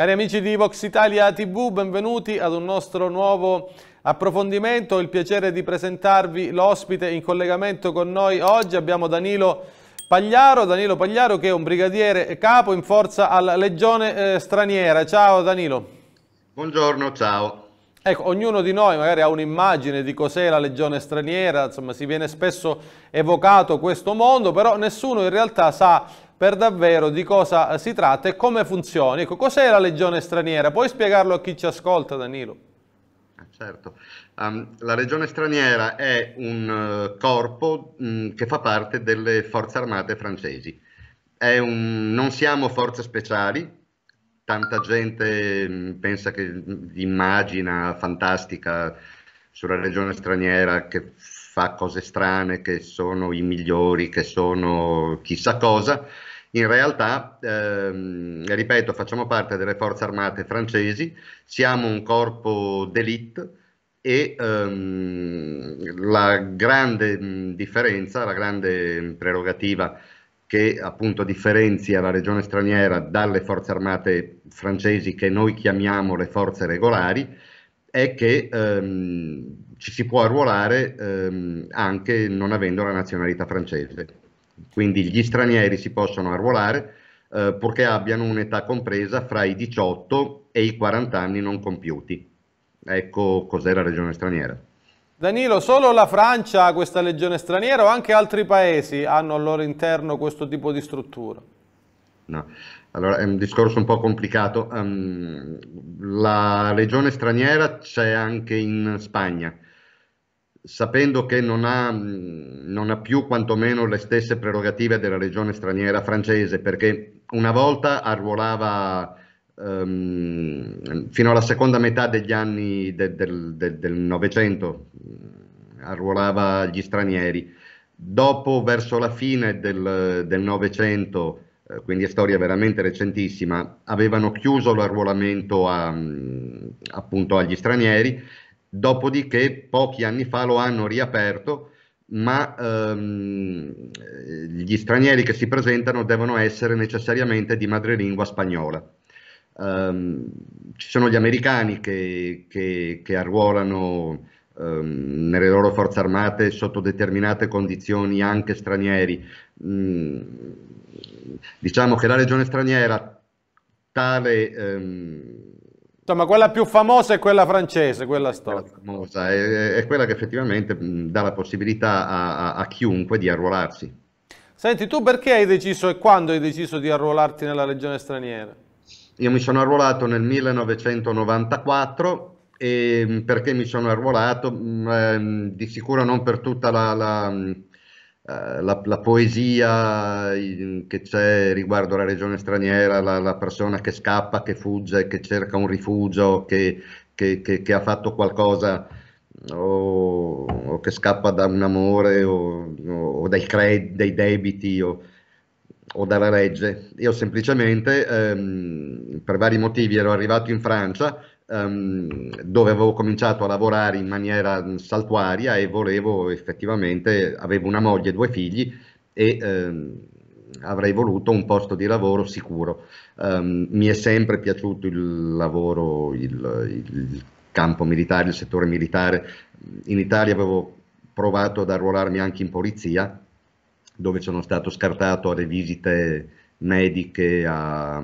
Cari amici di Vox Italia TV, benvenuti ad un nostro nuovo approfondimento. il piacere di presentarvi l'ospite in collegamento con noi oggi. Abbiamo Danilo Pagliaro, Danilo Pagliaro che è un brigadiere capo in forza alla Legione eh, Straniera. Ciao Danilo. Buongiorno, ciao. Ecco, ognuno di noi magari ha un'immagine di cos'è la legione straniera, insomma si viene spesso evocato questo mondo, però nessuno in realtà sa per davvero di cosa si tratta e come funziona. Ecco, cos'è la legione straniera? Puoi spiegarlo a chi ci ascolta, Danilo? Ah, certo, um, la legione straniera è un eh, corpo mh, mm, che fa parte delle forze armate francesi. Un, non siamo forze speciali, tanta gente mh, mm, pensa che mm, immagina fantastica sulla legione straniera che fa cose strane, che sono i migliori, che sono chissà cosa. In realtà, ehm, ripeto, facciamo parte delle forze armate francesi, siamo un corpo d'élite e ehm, la grande mm, differenza, la grande prerogativa che appunto differenzia la regione straniera dalle forze armate francesi che noi chiamiamo le forze regolari è che ehm, ci si può arruolare ehm, anche non avendo la nazionalità francese. Quindi gli stranieri si possono arruolare eh, purché abbiano un'età compresa fra i 18 e i 40 anni non compiuti. Ecco cos'è la legione straniera. Danilo, solo la Francia ha questa legione straniera o anche altri paesi hanno al loro interno questo tipo di struttura? No. Allora, è un discorso un po' complicato. Um, la legione straniera c'è anche in Spagna sapendo che non ha, non ha più quantomeno le stesse prerogative della regione straniera francese, perché una volta arruolava um, fino alla seconda metà degli anni de, de, de, del Novecento, arruolava gli stranieri. Dopo, verso la fine del Novecento, eh, quindi è storia veramente recentissima, avevano chiuso l'arruolamento a, appunto agli stranieri Dopodiché pochi anni fa lo hanno riaperto, ma ehm, gli stranieri che si presentano devono essere necessariamente di madrelingua spagnola. Um, ci sono gli americani che, che, che arruolano um, nelle loro forze armate sotto determinate condizioni anche stranieri. Mm, diciamo che la legione straniera tale... Um, Insomma, quella più famosa è quella francese, quella storica. Quella famosa, è, è, quella che effettivamente dà la possibilità a, a, a chiunque di arruolarsi. Senti, tu perché hai deciso e quando hai deciso di arruolarti nella legione straniera? Io mi sono arruolato nel 1994 e perché mi sono arruolato? Eh, di sicuro non per tutta la, la eh, la, la, poesia che c'è riguardo la regione straniera, la, la, persona che scappa, che fugge, che cerca un rifugio, che, che, che, che ha fatto qualcosa o, o, che scappa da un amore o, o dai, cred, dai, debiti o, o, dalla legge. Io semplicemente ehm, per vari motivi ero arrivato in Francia Ehm, dove avevo cominciato a lavorare in maniera mm, saltuaria e volevo effettivamente, avevo una moglie e due figli e ehm, avrei voluto un posto di lavoro sicuro. Um, mi è sempre piaciuto il lavoro, il, il, campo militare, il settore militare. In Italia avevo provato ad arruolarmi anche in polizia, dove sono stato scartato alle visite mediche, a,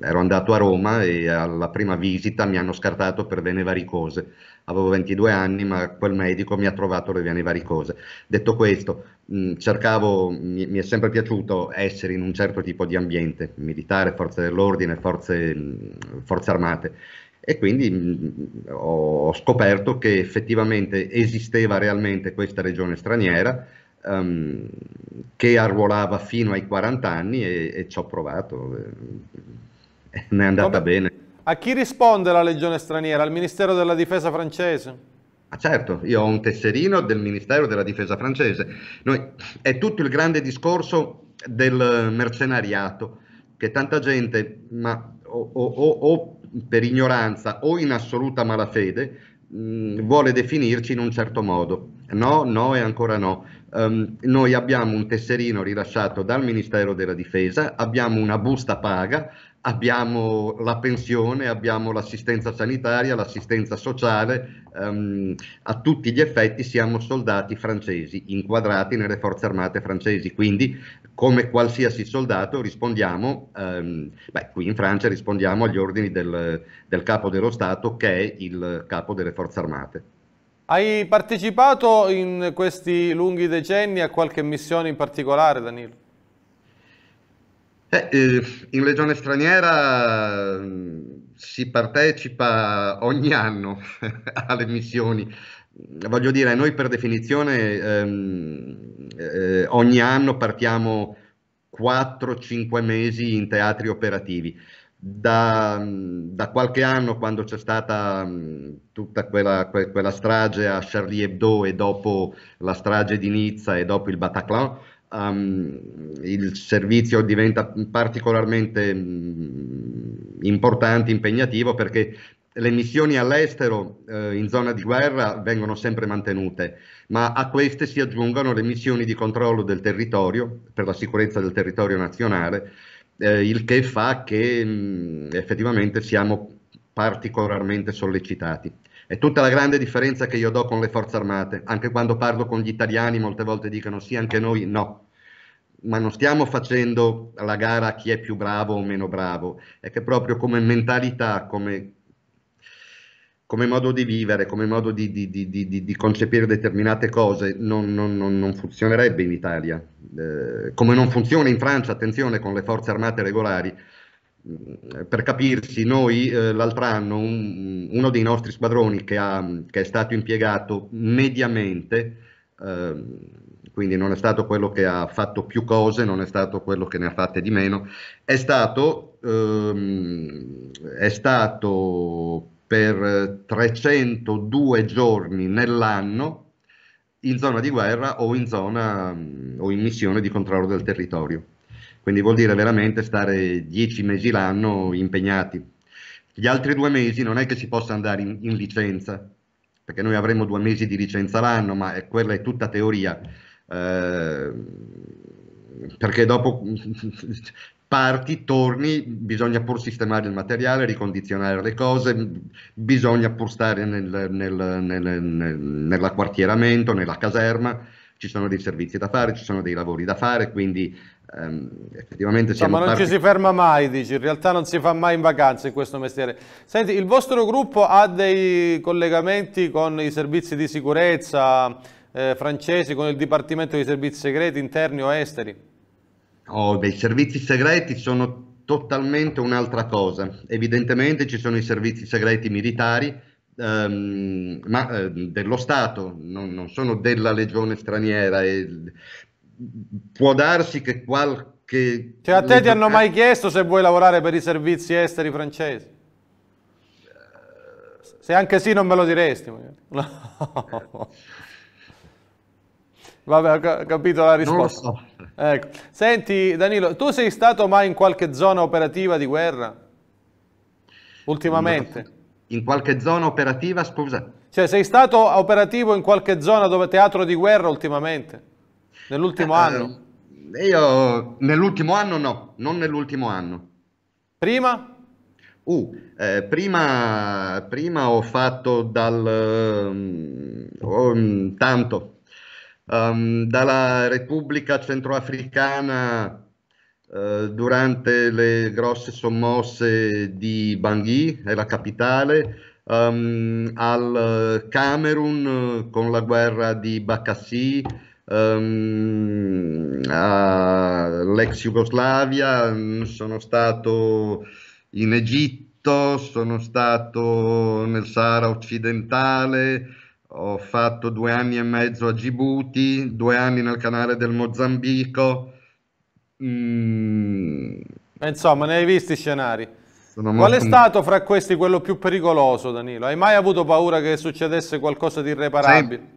ero andato a Roma e alla prima visita mi hanno scartato per vene varicose. Avevo 22 anni, ma quel medico mi ha trovato le vene varicose. Detto questo, mh, cercavo, mi, mi, è sempre piaciuto essere in un certo tipo di ambiente, militare, forze dell'ordine, forze, mh, forze armate. E quindi mh, ho scoperto che effettivamente esisteva realmente questa regione straniera, um, che arruolava fino ai 40 anni e, e ci ho provato, eh, ne è andata Come... bene. A chi risponde la Legione straniera? Al Ministero della Difesa francese? Ah, certo, io ho un tesserino del Ministero della Difesa francese. Noi, è tutto il grande discorso del mercenariato, che tanta gente, ma, o, o, o, per ignoranza o in assoluta malafede, mh, mm, vuole definirci in un certo modo. No, no e ancora no. Um, noi abbiamo un tesserino rilasciato dal Ministero della Difesa, abbiamo una busta paga, abbiamo la pensione, abbiamo l'assistenza sanitaria, l'assistenza sociale, um, a tutti gli effetti siamo soldati francesi, inquadrati nelle forze armate francesi, quindi come qualsiasi soldato rispondiamo, um, beh, qui in Francia rispondiamo agli ordini del, del capo dello Stato che è il capo delle forze armate. Hai partecipato in questi lunghi decenni a qualche missione in particolare, Danilo? Eh, eh, in Legione Straniera mm, si partecipa ogni anno alle missioni. Voglio dire, noi per definizione ehm, eh, ogni anno partiamo 4-5 mesi in teatri operativi. Da, da, qualche anno, quando c'è stata mm, tutta quella, quella, strage a Charlie Hebdo e dopo la strage di Nizza e dopo il Bataclan, um, il servizio diventa particolarmente um, importante, impegnativo, perché le missioni all'estero eh, in zona di guerra vengono sempre mantenute, ma a queste si aggiungono le missioni di controllo del territorio, per la sicurezza del territorio nazionale, eh, il che fa che mh, mm, effettivamente siamo particolarmente sollecitati. È tutta la grande differenza che io do con le forze armate, anche quando parlo con gli italiani molte volte dicono sì, anche noi no, ma non stiamo facendo la gara a chi è più bravo o meno bravo, è che proprio come mentalità, come come modo di vivere, come modo di, di, di, di concepire determinate cose, non, non, non funzionerebbe in Italia. Eh, come non funziona in Francia, attenzione, con le forze armate regolari. Mm, per capirsi, noi eh, l'altro anno un, uno dei nostri squadroni che, ha, che è stato impiegato mediamente, eh, quindi non è stato quello che ha fatto più cose, non è stato quello che ne ha fatte di meno, è stato, ehm, è stato per 302 eh, giorni nell'anno in zona di guerra o in zona mm, o in missione di controllo del territorio. Quindi vuol dire veramente stare 10 mesi l'anno impegnati. Gli altri due mesi non è che si possa andare in, in licenza, perché noi avremo due mesi di licenza l'anno, ma è, quella è tutta teoria. Eh, perché dopo mm, parti, torni, bisogna pur sistemare il materiale, ricondizionare le cose, bisogna pur stare nel, nel, nel, nell'acquartieramento, nella caserma, ci sono dei servizi da fare, ci sono dei lavori da fare, quindi ehm, effettivamente siamo... No, ma non parti... ci si ferma mai, dici, in realtà non si fa mai in vacanza in questo mestiere. Senti, il vostro gruppo ha dei collegamenti con i servizi di sicurezza eh, francesi, con il Dipartimento dei Servizi Segreti interni o esteri? Oh, I servizi segreti sono totalmente un'altra cosa. Evidentemente ci sono i servizi segreti militari ehm, ma, eh, dello Stato, non, non, sono della legione straniera. E, può darsi che qualche... Cioè a te ti hanno mai chiesto se vuoi lavorare per i servizi esteri francesi? Eh. Se anche sì non me lo diresti. No. Vabbè, ho capito la risposta. Non lo so. Ecco. Senti Danilo, tu sei stato mai in qualche zona operativa di guerra? Ultimamente? In qualche zona operativa, scusa? Cioè, sei stato operativo in qualche zona dove teatro di guerra ultimamente? Nell'ultimo eh, eh anno? Io nell'ultimo anno no, non nell'ultimo anno. Prima? Uh, eh, prima, prima ho fatto dal... Um, tanto, Um, dalla Repubblica Centroafricana uh, durante le grosse sommosse di Bangui, è la capitale, um, al Camerun eh, con la guerra di Bakassi, um, all'ex Jugoslavia, mm, sono stato in Egitto, sono stato nel Sahara occidentale, ho fatto due anni e mezzo a Djibouti, due anni nel canale del Mozambico. Mm. Insomma, ne hai visti scenari. Sono Qual molto... è stato fra questi quello più pericoloso, Danilo? Hai mai avuto paura che succedesse qualcosa di irreparabile? Sem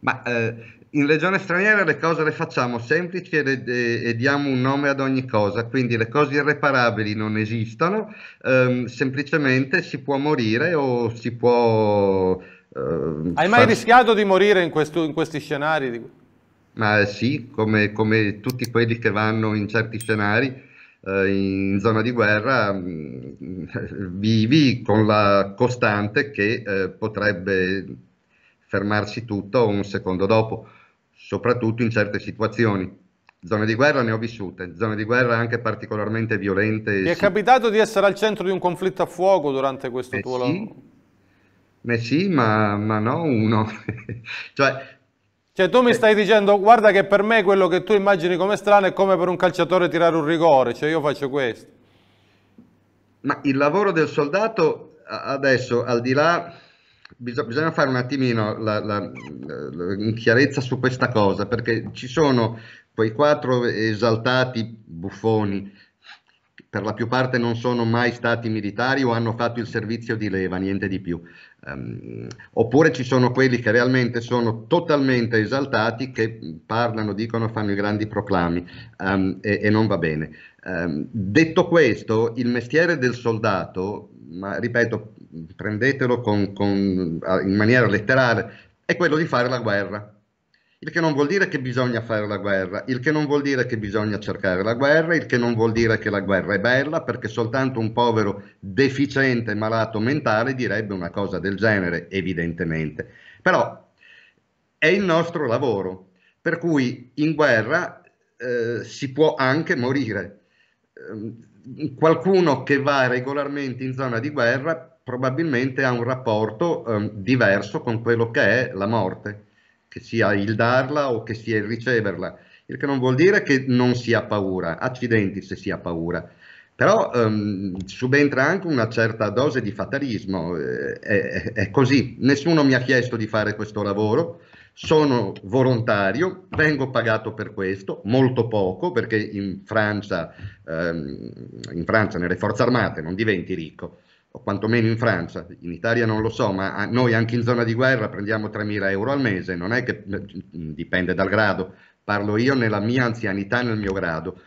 Ma eh, in Legione Straniera le cose le facciamo semplici e, e, e, diamo un nome ad ogni cosa, quindi le cose irreparabili non esistono, ehm, semplicemente si può morire o si può Uh, Hai mai far... rischiato di morire in, questo, in questi scenari? Ma sì, come, come, tutti quelli che vanno in certi scenari uh, in zona di guerra, mh, mm, vivi con la costante che uh, potrebbe fermarsi tutto un secondo dopo, soprattutto in certe situazioni. Zone di guerra ne ho vissute, zone di guerra anche particolarmente violente. Ti sì. è capitato di essere al centro di un conflitto a fuoco durante questo eh, tuo sì. lavoro? Ma eh sì, ma, ma no uno. cioè, cioè, tu mi eh. stai dicendo, guarda che per me quello che tu immagini come strano è come per un calciatore tirare un rigore, cioè io faccio questo. Ma il lavoro del soldato adesso, al di là, bisogna fare un attimino la, la, la, chiarezza su questa cosa, perché ci sono quei quattro esaltati buffoni, per la più parte non sono mai stati militari o hanno fatto il servizio di leva, niente di più. Um, oppure ci sono quelli che realmente sono totalmente esaltati, che parlano, dicono, fanno i grandi proclami um, e, e, non va bene. Um, detto questo, il mestiere del soldato, ma ripeto, prendetelo con, con, in maniera letterale, è quello di fare la guerra il che non vuol dire che bisogna fare la guerra, il che non vuol dire che bisogna cercare la guerra, il che non vuol dire che la guerra è bella, perché soltanto un povero deficiente malato mentale direbbe una cosa del genere, evidentemente. Però è il nostro lavoro, per cui in guerra eh, si può anche morire. Ehm, qualcuno che va regolarmente in zona di guerra probabilmente ha un rapporto eh, diverso con quello che è la morte che sia il darla o che sia il riceverla, il che non vuol dire che non si ha paura, accidenti se si ha paura, però ehm, subentra anche una certa dose di fatalismo, eh, è, è, così, nessuno mi ha chiesto di fare questo lavoro, sono volontario, vengo pagato per questo, molto poco, perché in Francia, ehm, in Francia nelle forze armate non diventi ricco, o quantomeno in Francia, in Italia non lo so, ma noi anche in zona di guerra prendiamo 3.000 euro al mese, non è che mm, mm, dipende dal grado, parlo io nella mia anzianità, nel mio grado.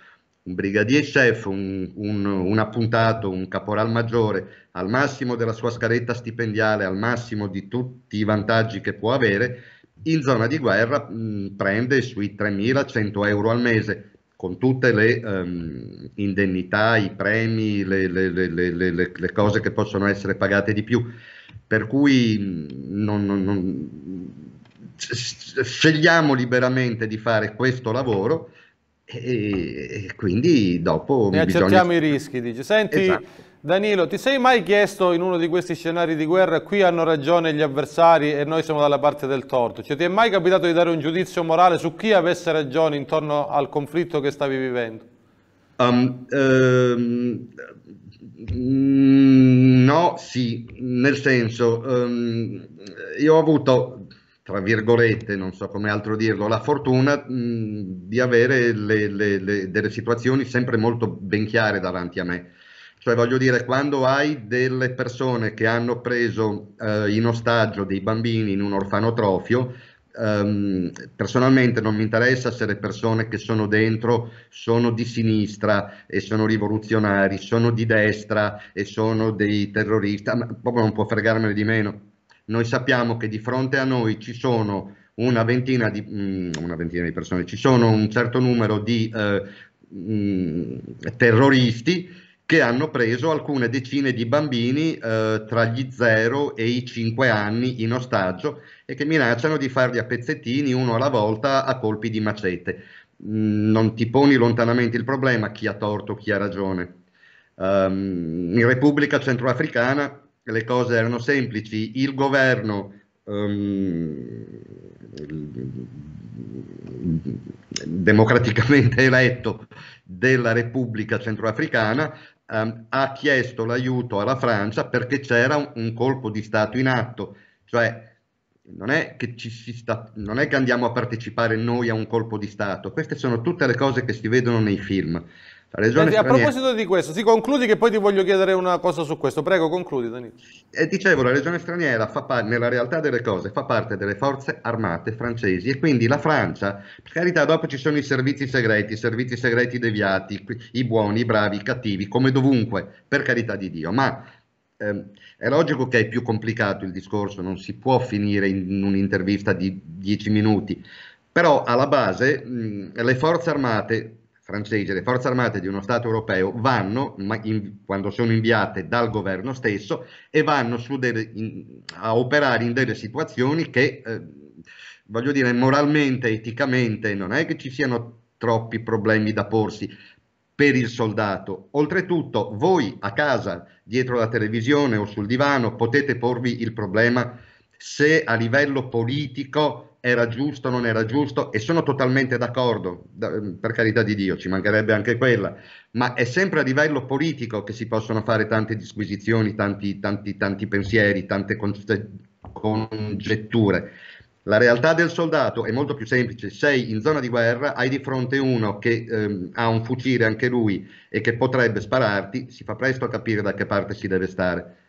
Un brigadier chef, un, un, un appuntato, un caporal maggiore, al massimo della sua scaletta stipendiale, al massimo di tutti i vantaggi che può avere, in zona di guerra mh, mm, prende sui 3.100 euro al mese con tutte le um, indennità, i premi, le, le, le, le, cose che possono essere pagate di più. Per cui non, non, non, scegliamo liberamente di fare questo lavoro e, e quindi dopo... E accettiamo bisogna... i rischi, dice. Senti, esatto. Danilo, ti sei mai chiesto in uno di questi scenari di guerra qui hanno ragione gli avversari e noi siamo dalla parte del torto? Cioè ti è mai capitato di dare un giudizio morale su chi avesse ragione intorno al conflitto che stavi vivendo? Um, um, no, sì, nel senso, um, io ho avuto, tra virgolette, non so come altro dirlo, la fortuna mm, di avere le, le, le, delle situazioni sempre molto ben chiare davanti a me cioè voglio dire, quando hai delle persone che hanno preso eh, in ostaggio dei bambini in un orfanotrofio, ehm, personalmente non mi interessa se le persone che sono dentro sono di sinistra e sono rivoluzionari, sono di destra e sono dei terroristi, ma proprio non può fregarmene di meno. Noi sappiamo che di fronte a noi ci sono una ventina di, mm, una ventina di persone, ci sono un certo numero di eh, mm, terroristi che hanno preso alcune decine di bambini eh, tra gli 0 e i 5 anni in ostaggio e che minacciano di farli a pezzettini uno alla volta a colpi di macete. Mm, non ti poni lontanamente il problema chi ha torto, chi ha ragione. Um, in Repubblica Centroafricana le cose erano semplici, il governo um, democraticamente eletto della Repubblica Centroafricana um, ha chiesto l'aiuto alla Francia perché c'era un, un, colpo di Stato in atto, cioè non è, che ci si sta, non è che andiamo a partecipare noi a un colpo di Stato, queste sono tutte le cose che si vedono nei film. La regione Senti, a straniera... proposito di questo, si concludi che poi ti voglio chiedere una cosa su questo. Prego, concludi Danilo. E eh, dicevo, la regione straniera fa parte, nella realtà delle cose, fa parte delle forze armate francesi e quindi la Francia, per carità, dopo ci sono i servizi segreti, i servizi segreti deviati, i buoni, i bravi, i cattivi, come dovunque, per carità di Dio, ma ehm, è logico che è più complicato il discorso, non si può finire in un'intervista di dieci minuti, però alla base mh, le forze armate francese, le forze armate di uno Stato europeo vanno, in, quando sono inviate dal governo stesso, e vanno delle, in, a operare in delle situazioni che, eh, voglio dire, moralmente, eticamente, non è che ci siano troppi problemi da porsi per il soldato. Oltretutto, voi a casa, dietro la televisione o sul divano, potete porvi il problema se a livello politico era giusto, non era giusto e sono totalmente d'accordo, da, ehm, per carità di Dio, ci mancherebbe anche quella, ma è sempre a livello politico che si possono fare tante disquisizioni, tanti, tanti, tanti pensieri, tante congetture. La realtà del soldato è molto più semplice, sei in zona di guerra, hai di fronte uno che ehm, ha un fucile anche lui e che potrebbe spararti, si fa presto a capire da che parte si deve stare.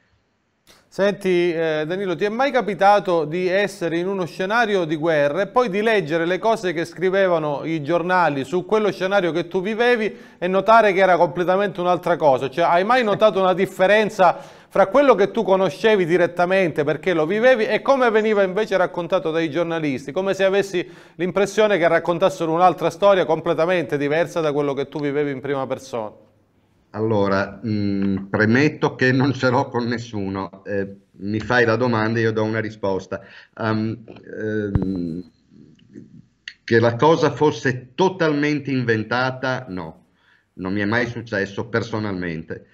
Senti eh, Danilo, ti è mai capitato di essere in uno scenario di guerra e poi di leggere le cose che scrivevano i giornali su quello scenario che tu vivevi e notare che era completamente un'altra cosa? Cioè, hai mai notato una differenza fra quello che tu conoscevi direttamente perché lo vivevi e come veniva invece raccontato dai giornalisti? Come se avessi l'impressione che raccontassero un'altra storia completamente diversa da quello che tu vivevi in prima persona. Allora, mh, mm, premetto che non ce l'ho con nessuno, eh, mi fai la domanda e io do una risposta. Um, ehm, che la cosa fosse totalmente inventata, no, non mi è mai successo personalmente.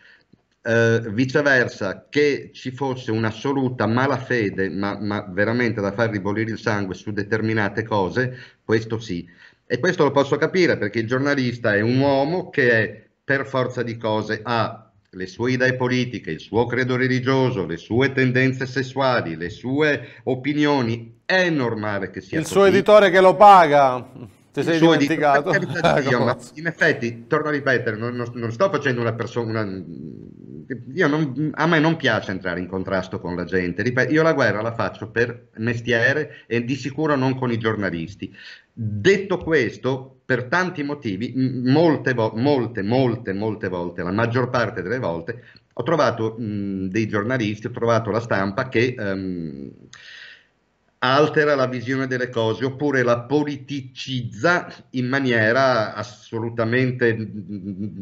Eh, viceversa, che ci fosse un'assoluta malafede, ma, ma veramente da far ribollire il sangue su determinate cose, questo sì. E questo lo posso capire perché il giornalista è un uomo che è per forza di cose ha le sue idee politiche, il suo credo religioso, le sue tendenze sessuali, le sue opinioni, è normale che sia il così. suo editore che lo paga. Ti sei dimenticato? Editore, Dio, ma in effetti, torno a ripetere, non, non, non sto facendo una persona... Una, non, a me non piace entrare in contrasto con la gente, ripeto, io la guerra la faccio per mestiere e di sicuro non con i giornalisti. Detto questo, per tanti motivi, molte, molte, molte, molte volte, la maggior parte delle volte, ho trovato mh, dei giornalisti, ho trovato la stampa che um, altera la visione delle cose oppure la politicizza in maniera assolutamente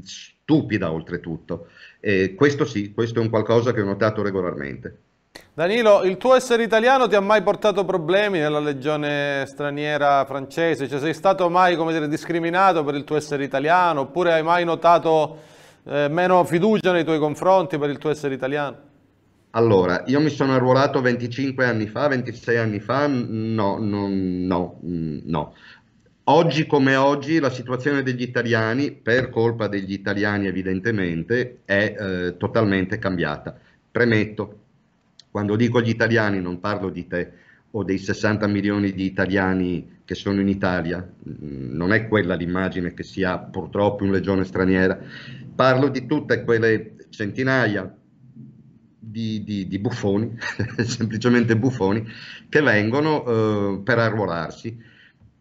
stupida oltretutto. Eh, questo sì, questo è un qualcosa che ho notato regolarmente. Danilo, il tuo essere italiano ti ha mai portato problemi nella legione straniera francese? Cioè sei stato mai dire, discriminato per il tuo essere italiano oppure hai mai notato eh, meno fiducia nei tuoi confronti per il tuo essere italiano? Allora, io mi sono arruolato 25 anni fa, 26 anni fa, no, no, no, no. Oggi come oggi la situazione degli italiani, per colpa degli italiani evidentemente, è eh, totalmente cambiata. Premetto, quando dico gli italiani non parlo di te o dei 60 milioni di italiani che sono in Italia, mm, non è quella l'immagine che si ha purtroppo in legione straniera, parlo di tutte quelle centinaia di, di, di buffoni, semplicemente buffoni, che vengono eh, per arruolarsi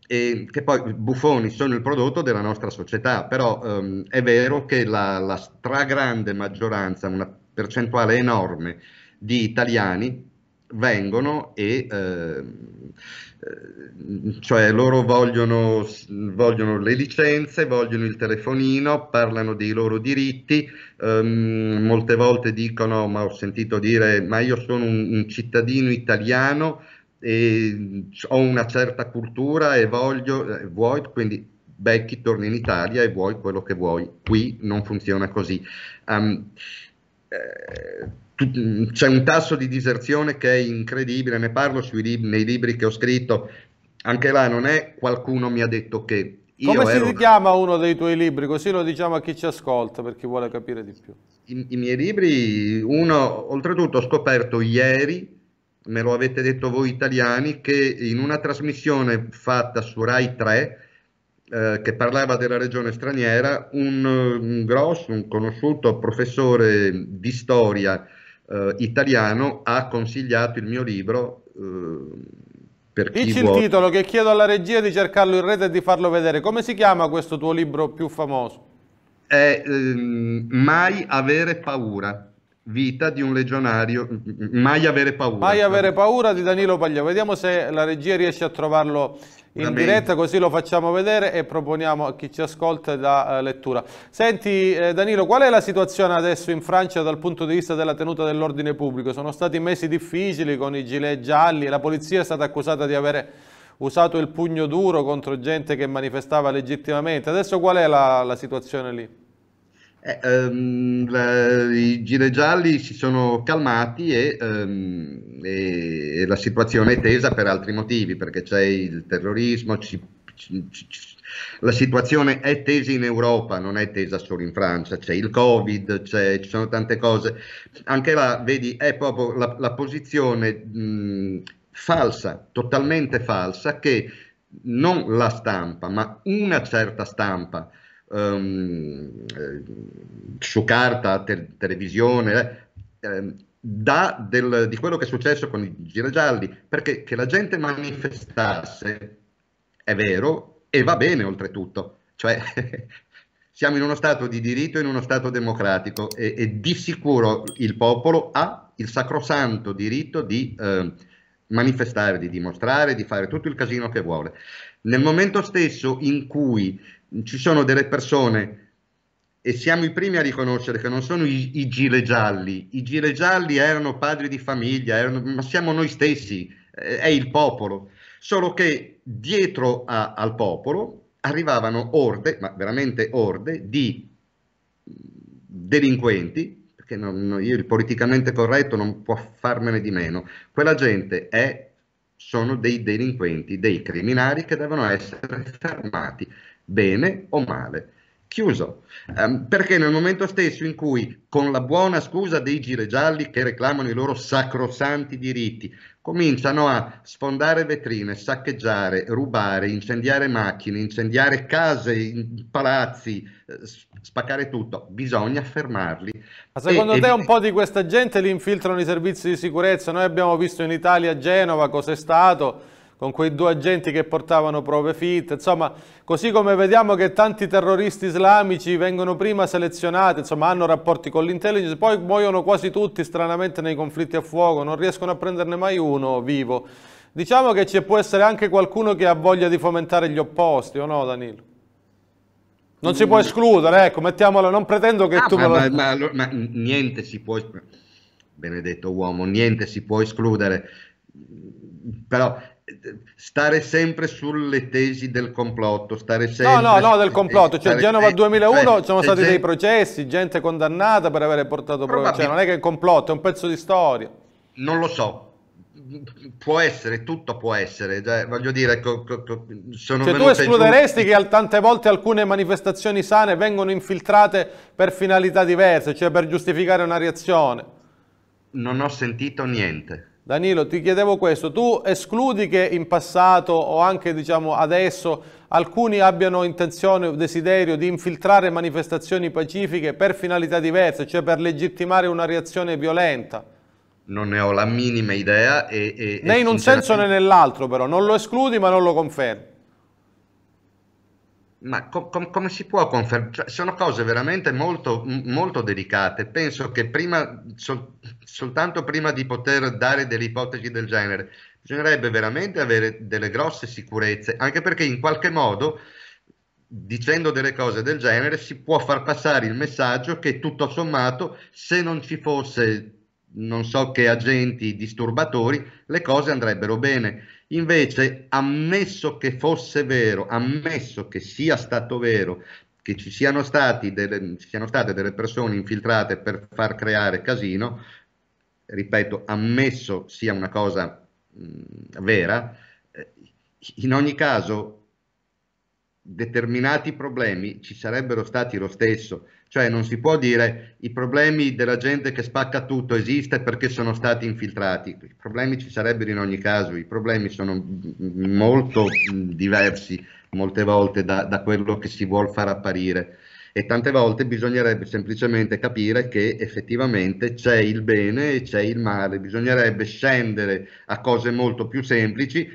e che poi buffoni sono il prodotto della nostra società, però ehm, è vero che la, la stragrande maggioranza, una percentuale enorme di italiani vengono e ehm, eh, cioè loro vogliono, vogliono, le licenze, vogliono il telefonino, parlano dei loro diritti, ehm, molte volte dicono, ma ho sentito dire, ma io sono un, un cittadino italiano e ho una certa cultura e voglio, eh, vuoi, quindi becchi, torni in Italia e vuoi quello che vuoi. Qui non funziona così. Um, eh, c'è un tasso di diserzione che è incredibile, ne parlo sui, nei libri che ho scritto, anche là non è qualcuno mi ha detto che... Io Come si richiama uno dei tuoi libri? Così lo diciamo a chi ci ascolta, per chi vuole capire di più. I, I, miei libri, uno, oltretutto ho scoperto ieri, me lo avete detto voi italiani, che in una trasmissione fatta su Rai 3, eh, che parlava della regione straniera, un, un grosso, un conosciuto professore di storia eh, italiano ha consigliato il mio libro. Eh, per chi vuole. il titolo che chiedo alla regia di cercarlo in rete e di farlo vedere. Come si chiama questo tuo libro più famoso? È ehm, Mai avere paura. Vita di un legionario, mai avere paura. Mai avere paura di Danilo Paglia. Vediamo se la regia riesce a trovarlo in diretta, così lo facciamo vedere e proponiamo a chi ci ascolta da eh, lettura. Senti eh, Danilo, qual è la situazione adesso in Francia dal punto di vista della tenuta dell'ordine pubblico? Sono stati mesi difficili con i gilet gialli la polizia è stata accusata di avere usato il pugno duro contro gente che manifestava legittimamente. Adesso qual è la, la situazione lì? Eh, ehm, la, I gialli si sono calmati e, ehm, e, la situazione è tesa per altri motivi, perché c'è il terrorismo, ci, ci, ci, la situazione è tesa in Europa, non è tesa solo in Francia, c'è il Covid, c'è, ci sono tante cose. Anche là, vedi, è proprio la, la posizione mh, falsa, totalmente falsa, che non la stampa, ma una certa stampa um, su carta, te- televisione, eh, ehm, da del, di quello che è successo con i gialli, perché che la gente manifestasse è vero e va bene oltretutto, cioè siamo in uno Stato di diritto, in uno Stato democratico e, e di sicuro il popolo ha il sacrosanto diritto di eh, manifestare, di dimostrare, di fare tutto il casino che vuole. Nel momento stesso in cui ci sono delle persone e siamo i primi a riconoscere che non sono i, i gile gialli, i gile gialli erano padri di famiglia, erano, ma siamo noi stessi, eh, è il popolo, solo che dietro a, al popolo arrivavano orde, ma veramente orde, di delinquenti, perché non, io il politicamente corretto non può farmene di meno, quella gente è sono dei delinquenti, dei criminali che devono essere fermati bene o male. Chiuso, um, perché nel momento stesso in cui, con la buona scusa dei gialli che reclamano i loro sacrosanti diritti, cominciano a sfondare vetrine, saccheggiare, rubare, incendiare macchine, incendiare case, palazzi, eh, spaccare tutto, bisogna fermarli. Ma secondo e, te e... un po' di questa gente li infiltrano i servizi di sicurezza? Noi abbiamo visto in Italia, a Genova, cos'è stato? con quei due agenti che portavano prove fit, insomma, così come vediamo che tanti terroristi islamici vengono prima selezionati, insomma, hanno rapporti con l'intelligence, poi muoiono quasi tutti stranamente nei conflitti a fuoco, non riescono a prenderne mai uno vivo. Diciamo che ci può essere anche qualcuno che ha voglia di fomentare gli opposti, o no Danilo? Non si può escludere, ecco, mettiamolo, non pretendo che ah, tu ma, lo... Ma, ma, ma niente si può benedetto uomo, niente si può escludere, però stare sempre sulle tesi del complotto, stare sempre... No, no, no, del complotto, cioè Genova 2001 ci cioè, sono stati gente... dei processi, gente condannata per aver portato prove, cioè, non è che il complotto, è un pezzo di storia. Non lo so, può essere, tutto può essere, cioè, voglio dire, co, co, co, sono cioè, tu escluderesti giù... che tante volte alcune manifestazioni sane vengono infiltrate per finalità diverse, cioè per giustificare una reazione? Non ho sentito niente. Danilo, ti chiedevo questo, tu escludi che in passato o anche diciamo, adesso alcuni abbiano intenzione o desiderio di infiltrare manifestazioni pacifiche per finalità diverse, cioè per legittimare una reazione violenta? Non ne ho la minima idea. E, e, né in un senso né nell'altro però, non lo escludi ma non lo confermi ma com, com, come si può confermare? Cioè, sono cose veramente molto, molto delicate. Penso che prima, sol, soltanto prima di poter dare delle ipotesi del genere, bisognerebbe veramente avere delle grosse sicurezze, anche perché in qualche modo, dicendo delle cose del genere, si può far passare il messaggio che tutto sommato, se non ci fosse non so che agenti disturbatori, le cose andrebbero bene Invece, ammesso che fosse vero, ammesso che sia stato vero, che ci siano, delle, ci siano state delle persone infiltrate per far creare casino, ripeto, ammesso sia una cosa mh, mm, vera, eh, in ogni caso determinati problemi ci sarebbero stati lo stesso cioè non si può dire i problemi della gente che spacca tutto esiste perché sono stati infiltrati. I problemi ci sarebbero in ogni caso, i problemi sono molto diversi molte volte da, da quello che si vuol far apparire e tante volte bisognerebbe semplicemente capire che effettivamente c'è il bene e c'è il male, bisognerebbe scendere a cose molto più semplici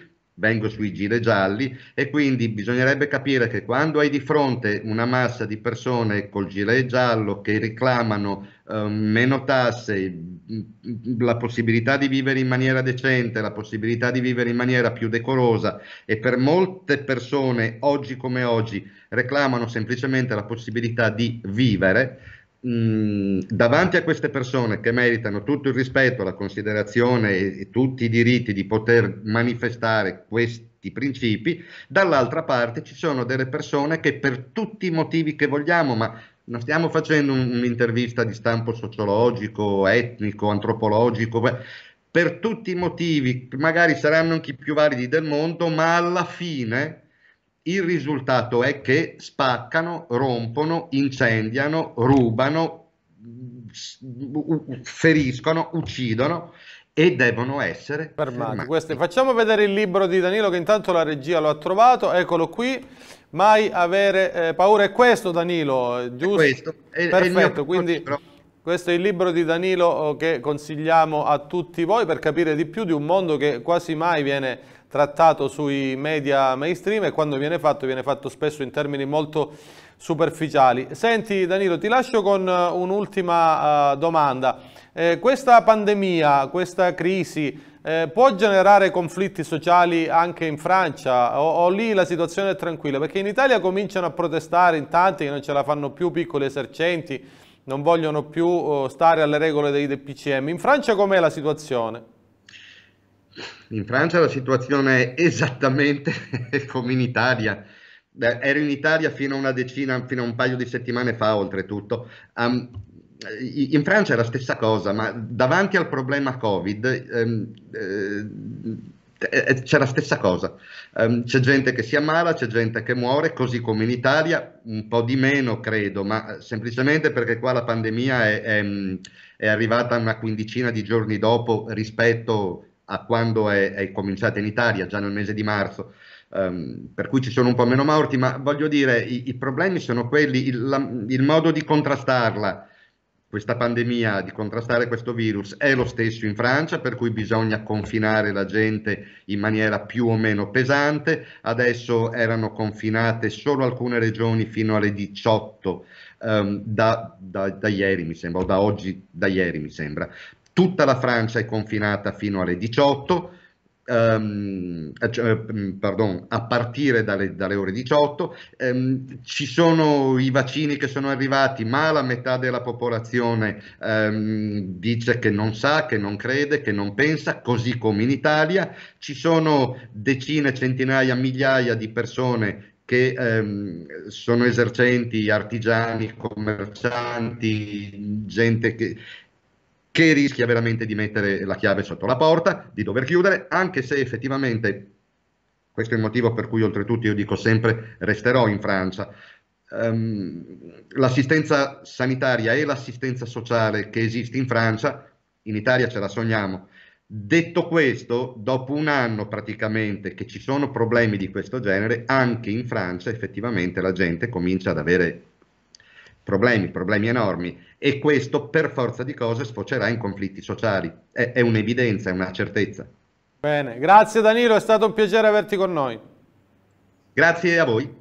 vengo sui gilet gialli e quindi bisognerebbe capire che quando hai di fronte una massa di persone col gilet giallo che reclamano eh, meno tasse, la possibilità di vivere in maniera decente, la possibilità di vivere in maniera più decorosa e per molte persone oggi come oggi reclamano semplicemente la possibilità di vivere, Mm, davanti a queste persone che meritano tutto il rispetto, la considerazione e, e tutti i diritti di poter manifestare questi principi, dall'altra parte ci sono delle persone che per tutti i motivi che vogliamo, ma non stiamo facendo un'intervista di stampo sociologico, etnico, antropologico, per tutti i motivi, magari saranno anche i più validi del mondo, ma alla fine il risultato è che spaccano, rompono, incendiano, rubano, feriscono, uccidono e devono essere fermati. fermati. Facciamo vedere il libro di Danilo che intanto la regia lo ha trovato, eccolo qui. Mai avere eh, paura è questo Danilo, giusto? È questo. È, Perfetto, è quindi libro. questo è il libro di Danilo eh, che consigliamo a tutti voi per capire di più di un mondo che quasi mai viene trattato sui media mainstream e quando viene fatto viene fatto spesso in termini molto superficiali. Senti Danilo, ti lascio con eh, un'ultima eh, domanda. Eh, questa pandemia, questa crisi eh, può generare conflitti sociali anche in Francia o, o, lì la situazione è tranquilla? Perché in Italia cominciano a protestare in tanti che non ce la fanno più, piccoli esercenti, non vogliono più oh, stare alle regole dei DPCM. In Francia com'è la situazione? In Francia la situazione è esattamente come in Italia. Beh, ero in Italia fino a una decina, fino a un paio di settimane fa, oltretutto. Um, in Francia è la stessa cosa, ma davanti al problema Covid um, eh, c'è la stessa cosa. Um, c'è gente che si ammala, c'è gente che muore, così come in Italia, un po' di meno credo, ma semplicemente perché qua la pandemia è, è, è arrivata una quindicina di giorni dopo rispetto a quando è, è cominciata in Italia, già nel mese di marzo, um, per cui ci sono un po' meno morti, ma voglio dire, i, i problemi sono quelli, il, la, il, modo di contrastarla, questa pandemia, di contrastare questo virus, è lo stesso in Francia, per cui bisogna confinare la gente in maniera più o meno pesante, adesso erano confinate solo alcune regioni fino alle 18. Ehm, da, da, da, ieri mi sembra, o da oggi, da ieri mi sembra, Tutta la Francia è confinata fino alle 18, Um, ehm, eh, cioè, mm, pardon, a partire dalle, dalle ore 18. Um, ehm, ci sono i vaccini che sono arrivati, ma la metà della popolazione um, dice che non sa, che non crede, che non pensa, così come in Italia. Ci sono decine, centinaia, migliaia di persone che ehm, sono esercenti, artigiani, commercianti, gente che che rischia veramente di mettere la chiave sotto la porta, di dover chiudere, anche se effettivamente, questo è il motivo per cui oltretutto io dico sempre resterò in Francia, um, l'assistenza sanitaria e l'assistenza sociale che esiste in Francia, in Italia ce la sogniamo. Detto questo, dopo un anno praticamente che ci sono problemi di questo genere, anche in Francia effettivamente la gente comincia ad avere problemi, problemi enormi e questo per forza di cose sfocerà in conflitti sociali. È, è un'evidenza, è una certezza. Bene, grazie Danilo, è stato un piacere averti con noi. Grazie a voi.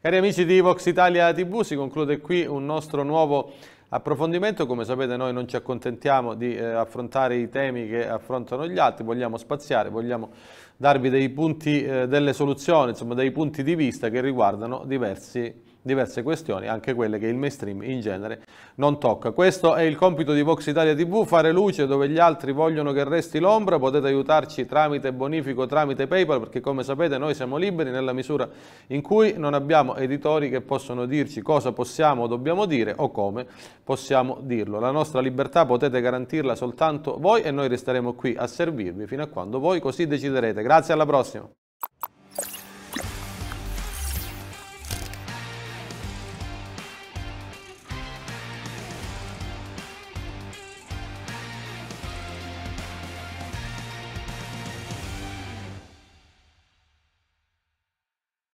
Cari amici di Vox Italia TV, si conclude qui un nostro nuovo approfondimento. Come sapete noi non ci accontentiamo di eh, affrontare i temi che affrontano gli altri, vogliamo spaziare, vogliamo darvi dei punti, eh, delle soluzioni, insomma dei punti di vista che riguardano diversi diverse questioni, anche quelle che il mainstream in genere non tocca. Questo è il compito di Vox Italia TV, fare luce dove gli altri vogliono che resti l'ombra, potete aiutarci tramite bonifico, tramite PayPal, perché come sapete noi siamo liberi nella misura in cui non abbiamo editori che possono dirci cosa possiamo o dobbiamo dire o come possiamo dirlo. La nostra libertà potete garantirla soltanto voi e noi resteremo qui a servirvi fino a quando voi così deciderete. Grazie, alla prossima!